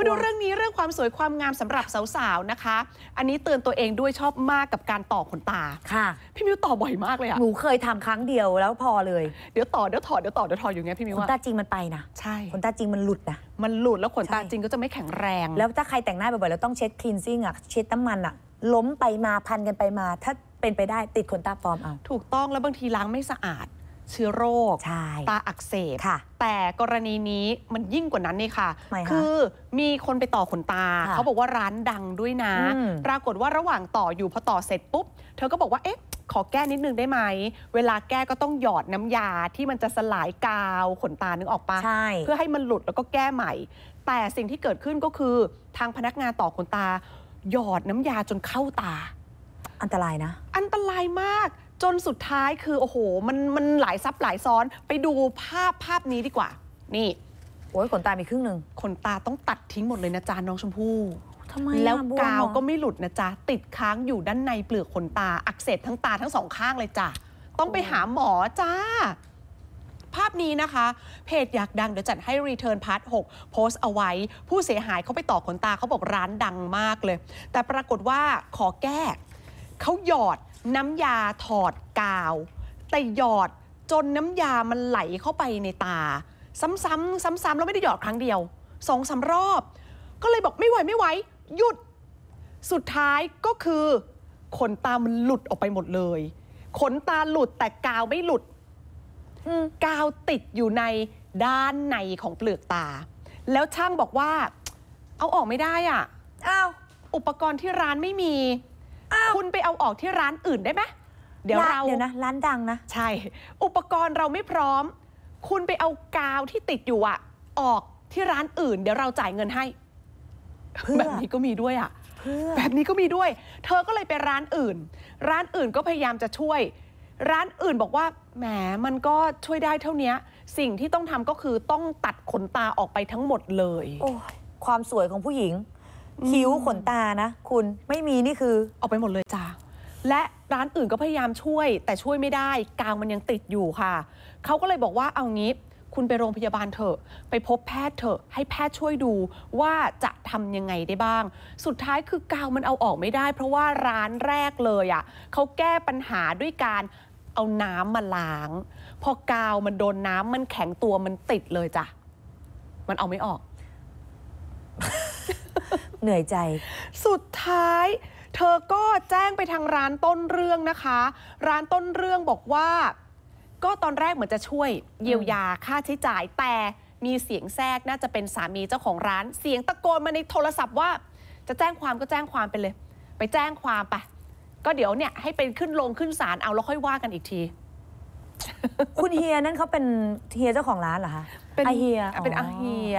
มาดูเรื่องนี้เรื่องความสวยความงามสำหรับสาวๆนะคะ อันนี้เตือนตัวเองด้วยชอบมากกับการต่อขนตา ค่ะ พี่มิวต่อบ่อยมากเลยอะหนูเคยทำครั้งเดียว แล้วพอเลย เดี๋ยวต่อเดี๋ยวถอดเดี๋ยวต่อเดี๋ยวถอดอยู่ไงเี้ยพี่มิวขนตาจริงมันไปนะ ใช่ ขนตาจริงมันหลุดนะมันหลุดแล้วขนตาจริงก็จะไม่แข็งแรง แล้วถ้าใครแต่งหน้าบ่อยๆแล้วต้องเช็ดคลีนซิ่งอะเช็ดน้ำมันอะล้มไปมาพันกันไปมา ถ้าเป็นไปได้ติดขนตาปลอมเอา ถูกต้องแล้วบางทีล้างไม่สะอาดเชื้อโรคตาอักเสบแต่กรณีนี้มันยิ่งกว่านั้นนี่ค่ะ คือมีคนไปต่อขนตา เขาบอกว่าร้านดังด้วยนะ ปรากฏว่าระหว่างต่ออยู่พอต่อเสร็จปุ๊บ เธอก็บอกว่าเอ๊ะ ขอแก้นิดนึงได้ไหม เวลาแก้ก็ต้องหยอดน้ำยาที่มันจะสลายกาวขนตานึงออกปะเพื่อให้มันหลุดแล้วก็แก้ใหม่ แต่สิ่งที่เกิดขึ้นก็คือ ทางพนักงานต่อขนตาหยอดน้ำยาจนเข้าตา อันตรายนะ อันตรายมากจนสุดท้ายคือ โอ้โห มันมันหลายซับหลายซ้อนไปดูภาพภาพนี้ดีกว่า นี่ โอ้ยขนตามีครึ่งหนึ่งขนตาต้องตัดทิ้งหมดเลยนะจ๊ะน้องชมพู่ทำไมแล้วกาวก็ไม่หลุดนะจ๊ะ ติดค้างอยู่ด้านในเปลือกขนตาอักเสบทั้งตาทั้งสองข้างเลยจ้ะต้องไปหาหมอจ้าภาพนี้นะคะ เพจอยากดังเดี๋ยวจัดให้รีเทิร์นพาร์ท6โพสต์เอาไว้ ผู้เสียหายเขาไปต่อขนตาเขาบอกร้านดังมากเลย แต่ปรากฏว่าขอแก้เขาหยอดน้ำยาถอดกาว แต่หยอดจนน้ำยามันไหลเข้าไปในตา ซ้ำๆซ้ำๆแล้วไม่ได้หยอดครั้งเดียว สองสารอบ ก็เลยบอกไม่ไหวไม่ไหวหยุด สุดท้ายก็คือ ขนตามันหลุดออกไปหมดเลย ขนตาหลุดแต่กาวไม่หลุด กาวติดอยู่ในด้านในของเปลือกตา แล้วช่างบอกว่า เอาออกไม่ได้อ่ะอ้าวอุปกรณ์ที่ร้านไม่มีคุณไปเอาออกที่ร้านอื่นได้ไหมเดี๋ยวเราเดี๋ยวนะร้านดังนะใช่ อุปกรณ์เราไม่พร้อม คุณไปเอากาวที่ติดอยู่อะออกที่ร้านอื่นเดี๋ยวเราจ่ายเงินให้ แบบนี้ก็มีด้วยอะแบบนี้ก็มีด้วย เธอก็เลยไปร้านอื่น ร้านอื่นก็พยายามจะช่วย ร้านอื่นบอกว่าแหมมันก็ช่วยได้เท่านี้สิ่งที่ต้องทำก็คือต้องตัดขนตาออกไปทั้งหมดเลยความสวยของผู้หญิงคิ้วขนตานะ คุณไม่มีนี่คือเอาไปหมดเลยจ้าและร้านอื่นก็พยายามช่วย แต่ช่วยไม่ได้ กางมันยังติดอยู่ค่ะเขาก็เลยบอกว่าเอางี้คุณไปโรงพยาบาลเถอะไปพบแพทย์เถอะให้แพทย์ช่วยดูว่าจะทำยังไงได้บ้าง สุดท้ายคือกาวมันเอาออกไม่ได้ เพราะว่าร้านแรกเลยอะ่ะเขาแก้ปัญหาด้วยการเอาน้ำมาล้าง พอกาวมันโดนน้ำมันแข็งตัวมันติดเลยจ้ะมันเอาไม่ออกเหนื่อยใจ สุดท้ายเธอก็แจ้งไปทางร้านต้นเรื่องนะคะ ร้านต้นเรื่องบอกว่า ก็ตอนแรกเหมือนจะช่วยเยียวยาค่าใช้จ่ายแต่ มีเสียงแทรกน่าจะเป็นสามีเจ้าของร้าน เสียงตะโกนมาในโทรศัพท์ว่า จะแจ้งความก็แจ้งความไปเลย ไปแจ้งความไปก็เดี๋ยวเนี่ยให้เป็นขึ้นลงขึ้นศาลเอาแล้วค่อยว่ากันอีกที คุณเฮียนั่นเขาเป็นเฮียเจ้าของร้านเหรอคะเป็นอาเฮียเป็นอาเฮีย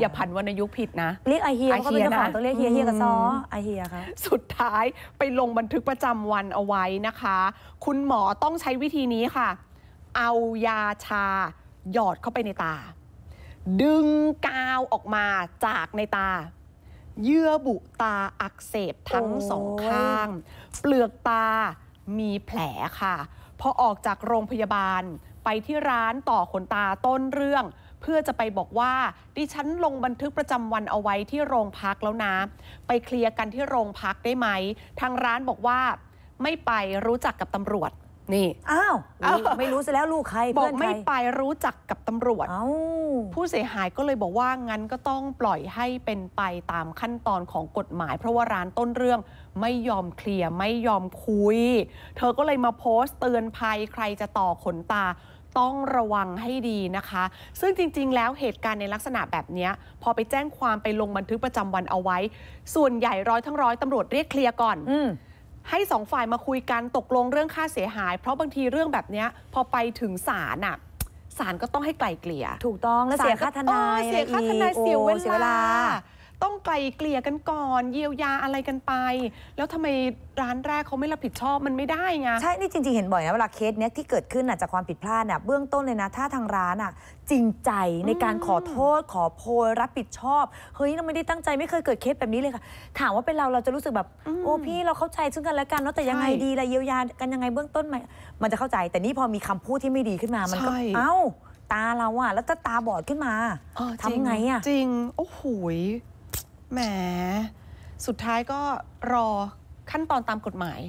อย่าผันวรรณยุกต์ผิดนะ เรียกอาเฮียเขาเป็นเจ้าของต้องเรียกเฮียเฮียกับซออาเฮียครับ สุดท้ายไปลงบันทึกประจำวันเอาไว้นะคะ คุณหมอต้องใช้วิธีนี้ค่ะ เอายาชาหยอดเข้าไปในตา ดึงกาวออกมาจากในตา เยื่อบุตาอักเสบทั้งสองข้าง เปลือกตา มีแผลค่ะ พอออกจากโรงพยาบาลไปที่ร้านต่อขนตาต้นเรื่องเพื่อจะไปบอกว่าดิฉันลงบันทึกประจำวันเอาไว้ที่โรงพักแล้วนะ ไปเคลียร์กันที่โรงพักได้ไหม ทางร้านบอกว่า ไม่ไปรู้จักกับตำรวจ นี่อ้าวไม่รู้ซะแล้วลูกใครบอกไม่ไปรู้จักกับตำรวจผู้เสียหายก็เลยบอกว่างั้นก็ต้องปล่อยให้เป็นไปตามขั้นตอนของกฎหมาย เพราะว่าร้านต้นเรื่องไม่ยอมเคลียร์ไม่ยอมคุย เธอก็เลยมาโพสต์เตือนภัยใครจะต่อขนตาต้องระวังให้ดีนะคะ ซึ่งจริง ๆ แล้วเหตุการณ์ในลักษณะแบบนี้พอไปแจ้งความไปลงบันทึกประจำวันเอาไว้ ส่วนใหญ่ร้อยทั้งร้อยตำรวจเรียกเคลียร์ก่อนอให้สองฝ่ายมาคุยกัน ตกลงเรื่องค่าเสียหายเพราะบางทีเรื่องแบบนี้พอไปถึงศาลอะศาลก็ต้องให้ไกล่เกลี่ยถูกต้อง แล้วเสียค่าทนายเสียค่าทนายเสียเวลาต้องไกลเกลี่ยกันก่อนเยียวยาอะไรกันไป แล้วทำไมร้านแรกเขาไม่รับผิดชอบมันไม่ได้ไงใช่ นี่จริงๆเห็นบ่อยนะ เวลาเคสเนี้ยที่เกิดขึ้นจากความผิดพลาดเนี่ยเบื้องต้นเลยนะ ถ้าทางร้านอ่ะจริงใจในการขอโทษ ขอโพยรับผิดชอบ เฮ้ยเราไม่ได้ตั้งใจไม่เคยเกิดเคสแบบนี้เลยค่ะ ถามว่าเป็นเรา เราจะรู้สึกแบบโอ้พี่ เราเข้าใจซึ่งกันและกันแล้วแต่ยังไงดีละเยียวยากันยังไงเบื้องต้นมันจะเข้าใจแต่นี่พอมีคำพูดที่ไม่ดีขึ้นมามันก็เอ้าตาเราอะแล้วถ้าตาบอดขึ้นมาทำไงอะจริงโอ้โหแหม สุดท้ายก็รอขั้นตอนตามกฎหมาย